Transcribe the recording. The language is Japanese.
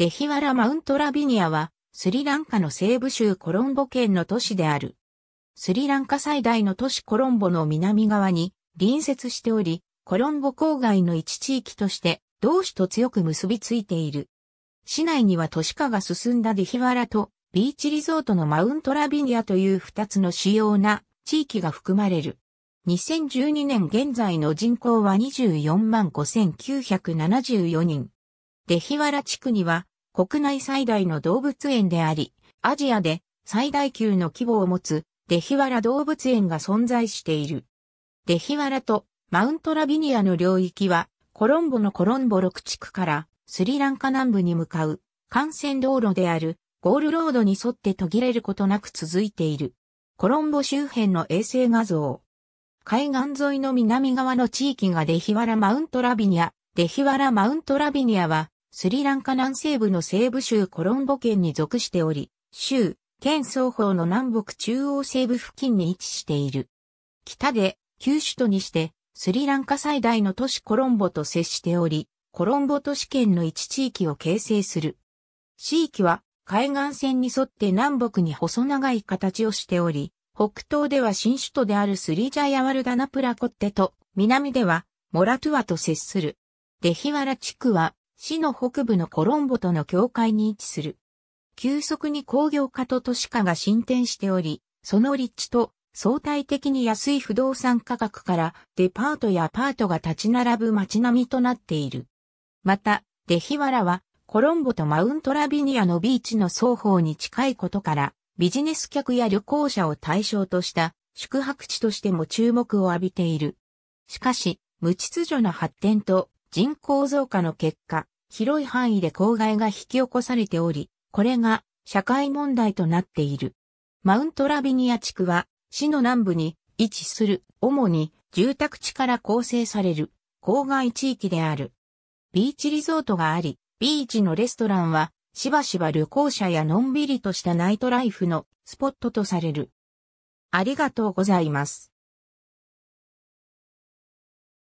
デヒワラ・マウント・ラビニアは、スリランカの西部州コロンボ県の都市である。スリランカ最大の都市コロンボの南側に隣接しており、コロンボ郊外の一地域として同市と強く結びついている。市内には都市化が進んだデヒワラとビーチリゾートのマウントラビニアという二つの主要な地域が含まれる。2012年現在の人口は24万5974人。デヒワラ地区には国内最大の動物園であり、アジアで最大級の規模を持つデヒワラ動物園が存在している。デヒワラとマウントラビニアの領域はコロンボのコロンボ6地区からスリランカ南部に向かう幹線道路であるゴールロードに沿って途切れることなく続いている。コロンボ周辺の衛星画像。海岸沿いの南側の地域がデヒワラマウントラビニア。デヒワラマウントラビニアはスリランカ南西部の西部州コロンボ県に属しており、州、県双方の南北中央西部付近に位置している。北で、旧首都にして、スリランカ最大の都市コロンボと接しており、コロンボ都市圏の一地域を形成する。地域は海岸線に沿って南北に細長い形をしており、北東では新首都であるスリジャヤワルダナプラコッテと、南ではモラトゥアと接する。デヒワラ地区は市の北部のコロンボとの境界に位置する。急速に工業化と都市化が進展しており、その立地と相対的に安い不動産価格からデパートやアパートが立ち並ぶ街並みとなっている。また、デヒワラはコロンボとマウントラビニアのビーチの双方に近いことから、ビジネス客や旅行者を対象とした宿泊地としても注目を浴びている。しかし、無秩序な発展と人口増加の結果、広い範囲で公害が引き起こされており、これが社会問題となっている。マウントラビニア地区は市の南部に位置する主に住宅地から構成される公害地域である。ビーチリゾートがあり、ビーチのレストランはしばしば旅行者やのんびりとしたナイトライフのスポットとされる。ありがとうございます。